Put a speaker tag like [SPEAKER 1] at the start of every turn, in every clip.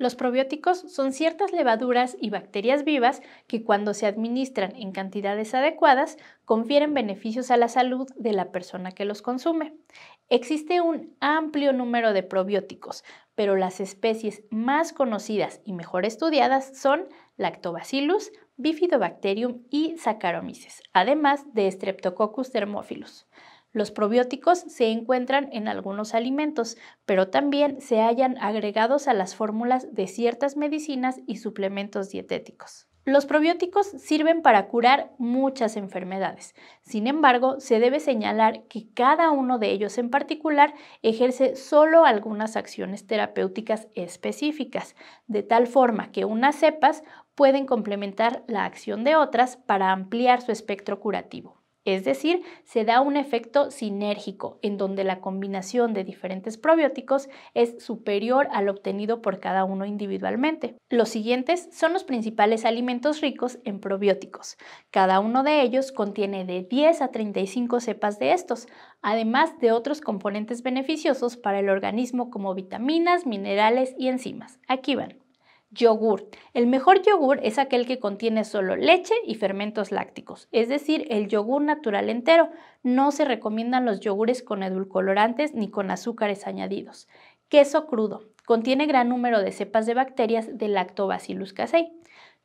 [SPEAKER 1] Los probióticos son ciertas levaduras y bacterias vivas que cuando se administran en cantidades adecuadas confieren beneficios a la salud de la persona que los consume. Existe un amplio número de probióticos, pero las especies más conocidas y mejor estudiadas son Lactobacillus, Bifidobacterium y Saccharomyces, además de Streptococcus thermophilus. Los probióticos se encuentran en algunos alimentos, pero también se hallan agregados a las fórmulas de ciertas medicinas y suplementos dietéticos. Los probióticos sirven para curar muchas enfermedades. Sin embargo, se debe señalar que cada uno de ellos en particular ejerce solo algunas acciones terapéuticas específicas, de tal forma que unas cepas pueden complementar la acción de otras para ampliar su espectro curativo. Es decir, se da un efecto sinérgico en donde la combinación de diferentes probióticos es superior al obtenido por cada uno individualmente. Los siguientes son los principales alimentos ricos en probióticos. Cada uno de ellos contiene de 10 a 35 cepas de estos, además de otros componentes beneficiosos para el organismo como vitaminas, minerales y enzimas. Aquí van. Yogur. El mejor yogur es aquel que contiene solo leche y fermentos lácticos, es decir, el yogur natural entero. No se recomiendan los yogures con edulcolorantes ni con azúcares añadidos. Queso crudo. Contiene gran número de cepas de bacterias de Lactobacillus casei.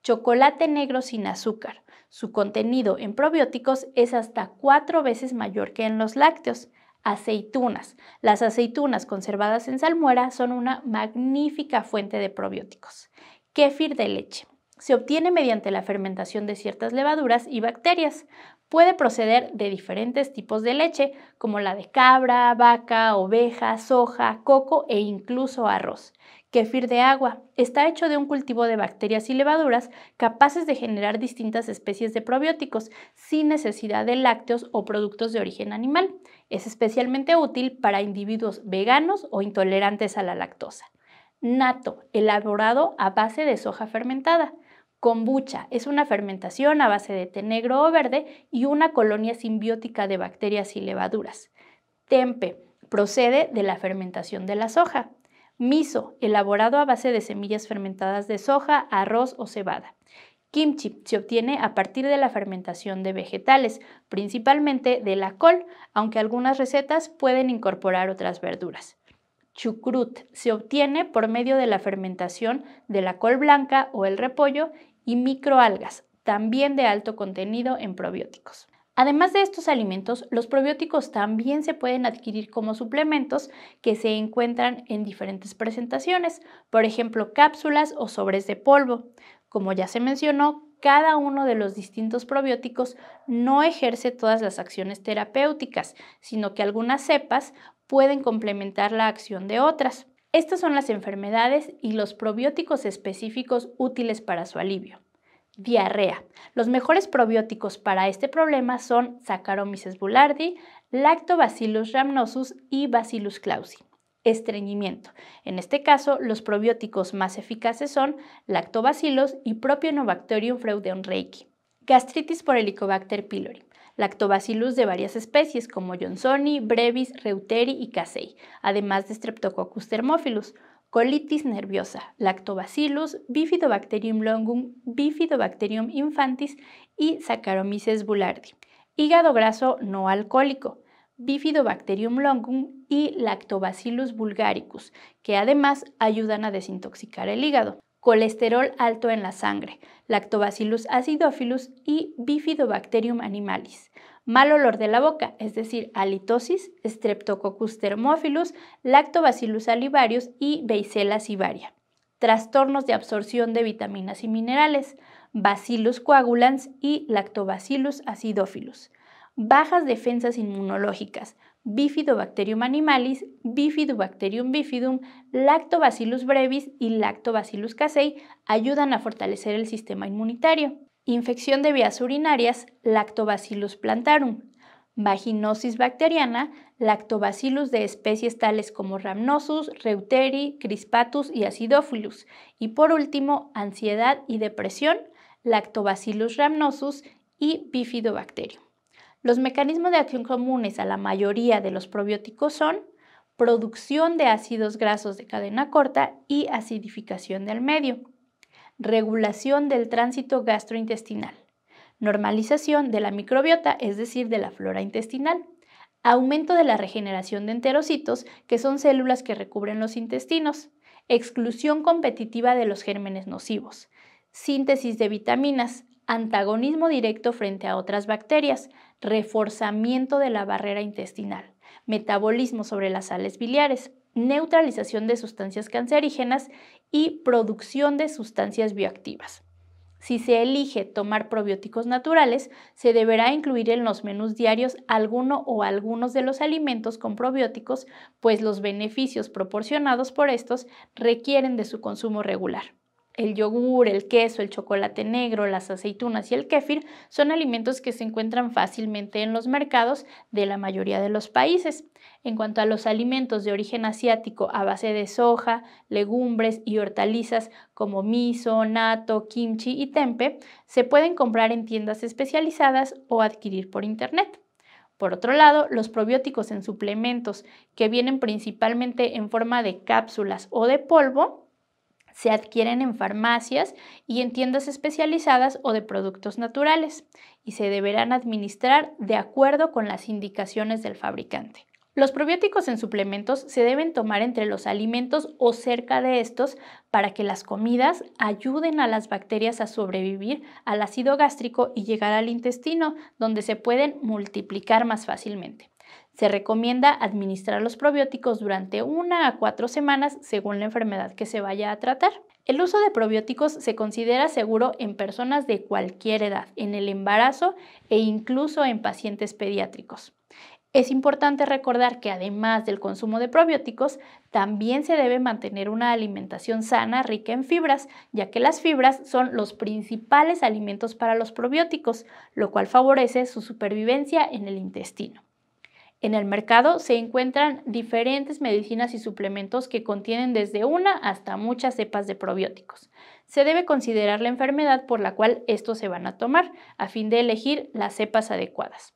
[SPEAKER 1] Chocolate negro sin azúcar. Su contenido en probióticos es hasta cuatro veces mayor que en los lácteos aceitunas. Las aceitunas conservadas en salmuera son una magnífica fuente de probióticos. Kéfir de leche. Se obtiene mediante la fermentación de ciertas levaduras y bacterias. Puede proceder de diferentes tipos de leche, como la de cabra, vaca, oveja, soja, coco e incluso arroz. Kefir de agua. Está hecho de un cultivo de bacterias y levaduras capaces de generar distintas especies de probióticos sin necesidad de lácteos o productos de origen animal. Es especialmente útil para individuos veganos o intolerantes a la lactosa. Nato, elaborado a base de soja fermentada. Kombucha es una fermentación a base de té negro o verde y una colonia simbiótica de bacterias y levaduras. Tempe procede de la fermentación de la soja. Miso, elaborado a base de semillas fermentadas de soja, arroz o cebada. Kimchi se obtiene a partir de la fermentación de vegetales, principalmente de la col, aunque algunas recetas pueden incorporar otras verduras. Chucrut se obtiene por medio de la fermentación de la col blanca o el repollo y microalgas, también de alto contenido en probióticos. Además de estos alimentos, los probióticos también se pueden adquirir como suplementos que se encuentran en diferentes presentaciones, por ejemplo cápsulas o sobres de polvo. Como ya se mencionó, cada uno de los distintos probióticos no ejerce todas las acciones terapéuticas, sino que algunas cepas pueden complementar la acción de otras. Estas son las enfermedades y los probióticos específicos útiles para su alivio. Diarrea. Los mejores probióticos para este problema son Saccharomyces boulardii, Lactobacillus rhamnosus y Bacillus clausi. Estreñimiento. En este caso, los probióticos más eficaces son Lactobacillus y Propionobacterium reiki. Gastritis por Helicobacter pylori. Lactobacillus de varias especies como Johnsoni, Brevis, Reuteri y Casei, además de Streptococcus thermophilus colitis nerviosa, lactobacillus, bifidobacterium longum, bifidobacterium infantis y Saccharomyces boulardii. Hígado graso no alcohólico, Bifidobacterium longum y Lactobacillus bulgaricus, que además ayudan a desintoxicar el hígado. Colesterol alto en la sangre, Lactobacillus acidophilus y Bifidobacterium animalis mal olor de la boca, es decir, halitosis, streptococcus thermophilus, lactobacillus salivarius y Beicella sibaria. Trastornos de absorción de vitaminas y minerales, bacillus coagulans y lactobacillus acidophilus. Bajas defensas inmunológicas, Bifidobacterium animalis, Bifidobacterium bifidum, Lactobacillus brevis y Lactobacillus casei ayudan a fortalecer el sistema inmunitario infección de vías urinarias, Lactobacillus plantarum, vaginosis bacteriana, lactobacillus de especies tales como Rhamnosus, Reuteri, Crispatus y Acidophilus, y por último, ansiedad y depresión, Lactobacillus rhamnosus y Bifidobacterium. Los mecanismos de acción comunes a la mayoría de los probióticos son producción de ácidos grasos de cadena corta y acidificación del medio regulación del tránsito gastrointestinal, normalización de la microbiota, es decir, de la flora intestinal, aumento de la regeneración de enterocitos, que son células que recubren los intestinos, exclusión competitiva de los gérmenes nocivos, síntesis de vitaminas, antagonismo directo frente a otras bacterias, reforzamiento de la barrera intestinal, metabolismo sobre las sales biliares, neutralización de sustancias cancerígenas y producción de sustancias bioactivas. Si se elige tomar probióticos naturales, se deberá incluir en los menús diarios alguno o algunos de los alimentos con probióticos, pues los beneficios proporcionados por estos requieren de su consumo regular el yogur, el queso, el chocolate negro, las aceitunas y el kéfir son alimentos que se encuentran fácilmente en los mercados de la mayoría de los países. En cuanto a los alimentos de origen asiático a base de soja, legumbres y hortalizas como miso, nato, kimchi y tempe, se pueden comprar en tiendas especializadas o adquirir por internet. Por otro lado, los probióticos en suplementos, que vienen principalmente en forma de cápsulas o de polvo, se adquieren en farmacias y en tiendas especializadas o de productos naturales y se deberán administrar de acuerdo con las indicaciones del fabricante. Los probióticos en suplementos se deben tomar entre los alimentos o cerca de estos para que las comidas ayuden a las bacterias a sobrevivir al ácido gástrico y llegar al intestino, donde se pueden multiplicar más fácilmente. Se recomienda administrar los probióticos durante una a cuatro semanas según la enfermedad que se vaya a tratar. El uso de probióticos se considera seguro en personas de cualquier edad, en el embarazo e incluso en pacientes pediátricos. Es importante recordar que además del consumo de probióticos, también se debe mantener una alimentación sana rica en fibras, ya que las fibras son los principales alimentos para los probióticos, lo cual favorece su supervivencia en el intestino. En el mercado se encuentran diferentes medicinas y suplementos que contienen desde una hasta muchas cepas de probióticos. Se debe considerar la enfermedad por la cual estos se van a tomar, a fin de elegir las cepas adecuadas.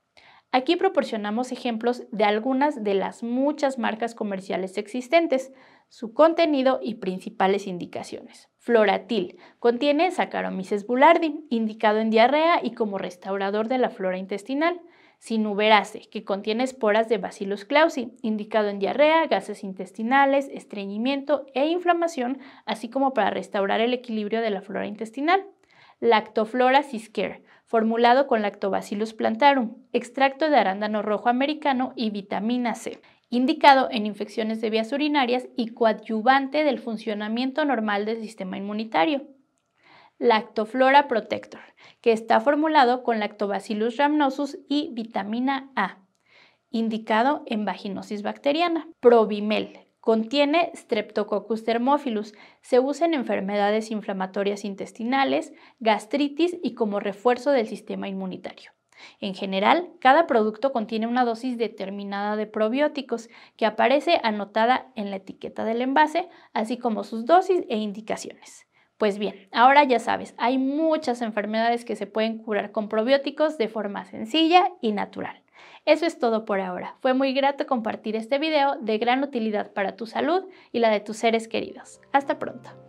[SPEAKER 1] Aquí proporcionamos ejemplos de algunas de las muchas marcas comerciales existentes, su contenido y principales indicaciones. Floratil contiene Saccharomyces boulardii, indicado en diarrea y como restaurador de la flora intestinal sinuberase, que contiene esporas de Bacillus clausi, indicado en diarrea, gases intestinales, estreñimiento e inflamación, así como para restaurar el equilibrio de la flora intestinal. Lactoflora ciscare, formulado con Lactobacillus plantarum, extracto de arándano rojo americano y vitamina C, indicado en infecciones de vías urinarias y coadyuvante del funcionamiento normal del sistema inmunitario. Lactoflora Protector, que está formulado con Lactobacillus rhamnosus y vitamina A, indicado en vaginosis bacteriana. ProbiMel, Contiene Streptococcus thermophilus. Se usa en enfermedades inflamatorias intestinales, gastritis y como refuerzo del sistema inmunitario. En general, cada producto contiene una dosis determinada de probióticos que aparece anotada en la etiqueta del envase, así como sus dosis e indicaciones. Pues bien, ahora ya sabes, hay muchas enfermedades que se pueden curar con probióticos de forma sencilla y natural. Eso es todo por ahora. Fue muy grato compartir este video de gran utilidad para tu salud y la de tus seres queridos. Hasta pronto.